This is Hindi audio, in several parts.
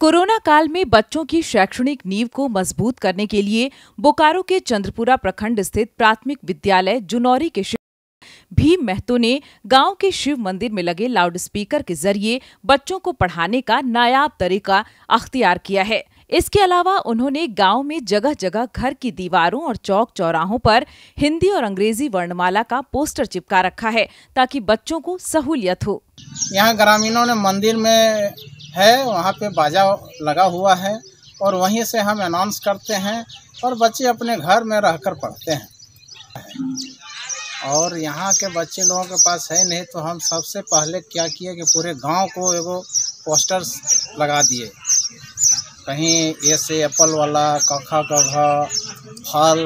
कोरोना काल में बच्चों की शैक्षणिक नींव को मजबूत करने के लिए बोकारो के चंद्रपुरा प्रखंड स्थित प्राथमिक विद्यालय जुनौरी के भीम महतो ने गांव के शिव मंदिर में लगे लाउडस्पीकर के जरिए बच्चों को पढ़ाने का नायाब तरीका अख्तियार किया है इसके अलावा उन्होंने गांव में जगह जगह घर की दीवारों और चौक चौराहों पर हिंदी और अंग्रेजी वर्णमाला का पोस्टर चिपका रखा है ताकि बच्चों को सहूलियत हो यहाँ ग्रामीणों ने मंदिर में है वहाँ पे बाजा लगा हुआ है और वहीं से हम अनाउंस करते हैं और बच्चे अपने घर में रहकर पढ़ते हैं और यहाँ के बच्चे लोगों के पास है नहीं तो हम सबसे पहले क्या किए कि पूरे गांव को एगो पोस्टर्स लगा दिए कहीं ऐसे एप्पल वाला कखा कखा फल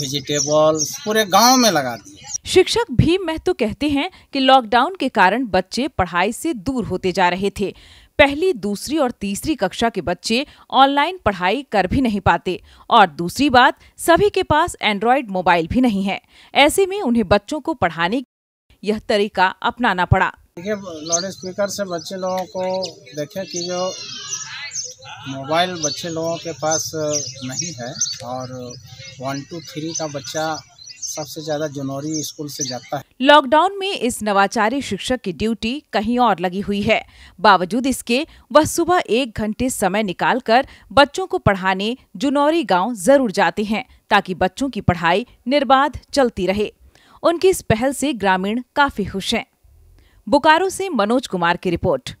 वेजिटेबल्स पूरे गांव में लगा दिए शिक्षक भीम महतो कहते हैं कि लॉकडाउन के कारण बच्चे पढ़ाई से दूर होते जा रहे थे पहली दूसरी और तीसरी कक्षा के बच्चे ऑनलाइन पढ़ाई कर भी नहीं पाते और दूसरी बात सभी के पास एंड्रॉयड मोबाइल भी नहीं है ऐसे में उन्हें बच्चों को पढ़ाने यह तरीका अपनाना पड़ा देखिए लाउड स्पीकर से बच्चे लोगों को देखे कि जो मोबाइल बच्चे लोगों के पास नहीं है और वन टू थ्री का बच्चा सबसे ज्यादा जनौरी स्कूल से जाता है लॉकडाउन में इस नवाचारी शिक्षक की ड्यूटी कहीं और लगी हुई है बावजूद इसके वह सुबह एक घंटे समय निकालकर बच्चों को पढ़ाने जुनौरी गांव जरूर जाते हैं ताकि बच्चों की पढ़ाई निर्बाध चलती रहे उनकी इस पहल से ग्रामीण काफी खुश हैं बोकारो से मनोज कुमार की रिपोर्ट